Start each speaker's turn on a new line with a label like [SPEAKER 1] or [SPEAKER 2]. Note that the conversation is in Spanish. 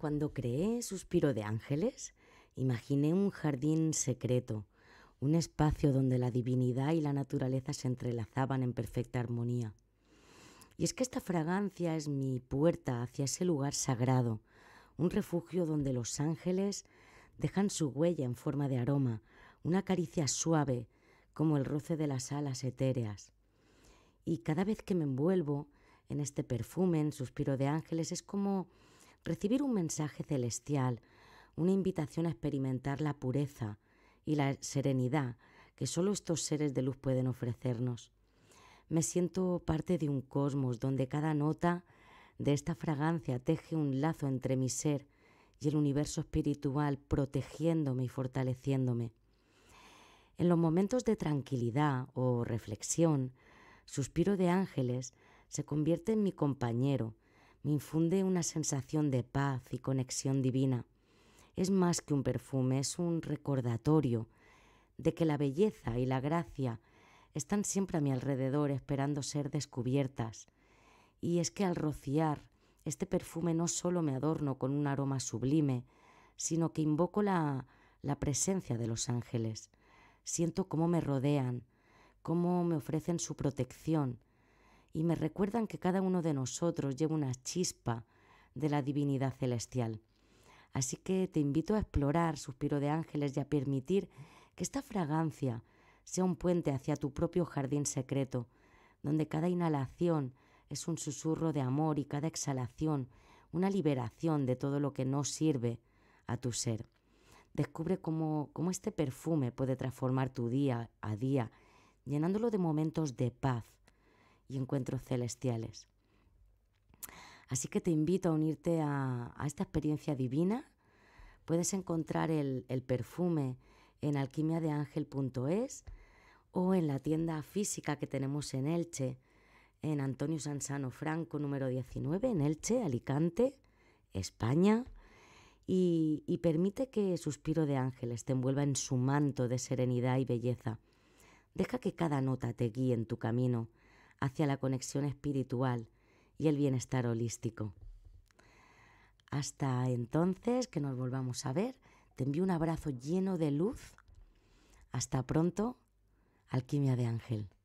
[SPEAKER 1] Cuando creé Suspiro de Ángeles, imaginé un jardín secreto, un espacio donde la divinidad y la naturaleza se entrelazaban en perfecta armonía. Y es que esta fragancia es mi puerta hacia ese lugar sagrado, un refugio donde los ángeles dejan su huella en forma de aroma, una caricia suave como el roce de las alas etéreas. Y cada vez que me envuelvo en este perfume, en suspiro de ángeles, es como recibir un mensaje celestial, una invitación a experimentar la pureza y la serenidad que solo estos seres de luz pueden ofrecernos. Me siento parte de un cosmos donde cada nota de esta fragancia teje un lazo entre mi ser y el universo espiritual, protegiéndome y fortaleciéndome. En los momentos de tranquilidad o reflexión, Suspiro de Ángeles se convierte en mi compañero, me infunde una sensación de paz y conexión divina. Es más que un perfume, es un recordatorio de que la belleza y la gracia están siempre a mi alrededor esperando ser descubiertas. Y es que al rociar este perfume no solo me adorno con un aroma sublime, sino que invoco la, la presencia de los ángeles. Siento cómo me rodean, cómo me ofrecen su protección, y me recuerdan que cada uno de nosotros lleva una chispa de la divinidad celestial. Así que te invito a explorar Suspiro de Ángeles y a permitir que esta fragancia sea un puente hacia tu propio jardín secreto, donde cada inhalación es un susurro de amor y cada exhalación una liberación de todo lo que no sirve a tu ser. Descubre cómo, cómo este perfume puede transformar tu día a día, llenándolo de momentos de paz, y encuentros celestiales. Así que te invito a unirte a, esta experiencia divina. Puedes encontrar el, perfume en alquimiadeangel.es o en la tienda física que tenemos en Elche, en Antonio Sansano Franco número 19, en Elche, Alicante, España. Y, permite que Suspiro de Ángeles te envuelva en su manto de serenidad y belleza. Deja que cada nota te guíe en tu camino hacia la conexión espiritual y el bienestar holístico. Hasta entonces, que nos volvamos a ver, te envío un abrazo lleno de luz. Hasta pronto, alquimia de ángel.